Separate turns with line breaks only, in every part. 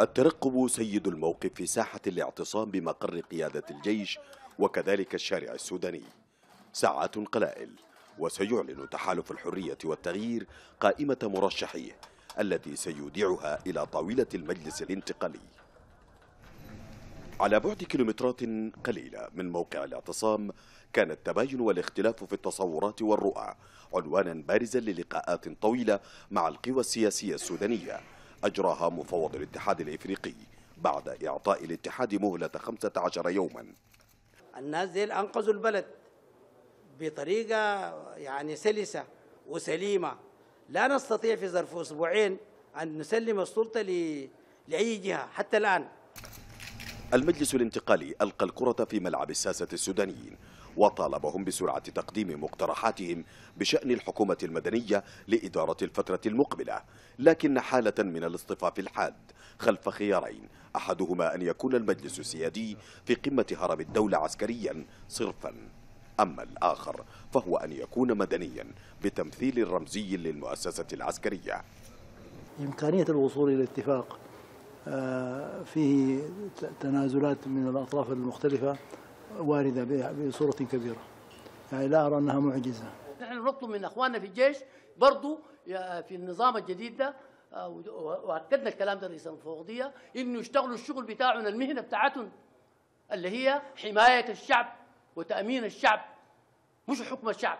الترقب سيد الموقف في ساحة الاعتصام بمقر قيادة الجيش وكذلك الشارع السوداني ساعات قلائل وسيعلن تحالف الحرية والتغيير قائمة مرشحيه التي سيودعها إلى طاولة المجلس الانتقالي على بعد كيلومترات قليلة من موقع الاعتصام كان التباين والاختلاف في التصورات والرؤى عنوانا بارزا للقاءات طويلة مع القوى السياسية السودانية أجراها مفوض الاتحاد الإفريقي بعد إعطاء الاتحاد مهلة 15 يوما
الناس ديل أنقذوا البلد بطريقة يعني سلسة وسليمة لا نستطيع في ظرف أسبوعين أن نسلم السلطة لأي جهة حتى الآن
المجلس الانتقالي ألقى الكرة في ملعب الساسة السودانيين وطالبهم بسرعة تقديم مقترحاتهم بشأن الحكومة المدنية لإدارة الفترة المقبلة لكن حالة من الاصطفاف الحاد خلف خيارين أحدهما أن يكون المجلس السيادي في قمة هرم الدولة عسكريا صرفا أما الآخر فهو أن يكون مدنيا بتمثيل رمزي للمؤسسة العسكرية
إمكانية الوصول إلى اتفاق آه، فيه تنازلات من الأطراف المختلفة واردة بصورة كبيرة يعني لا أرى أنها معجزة نحن
نطلب من أخواننا في الجيش برضو في النظام الجديد ده آه، واكدنا الكلام ده رئيس المفوضيه انه يشتغلوا الشغل بتاعهم المهنه بتاعتهم اللي هي حمايه الشعب وتامين الشعب مش حكم الشعب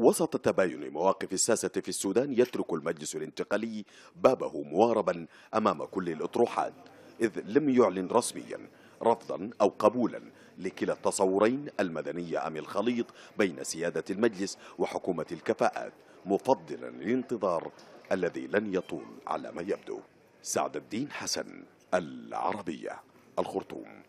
وسط تباين مواقف الساسة في السودان يترك المجلس الانتقالي بابه مواربا أمام كل الأطروحات إذ لم يعلن رسميا رفضا أو قبولا لكلا التصورين المدنية أم الخليط بين سيادة المجلس وحكومة الكفاءات مفضلا الانتظار الذي لن يطول على ما يبدو سعد الدين حسن العربية الخرطوم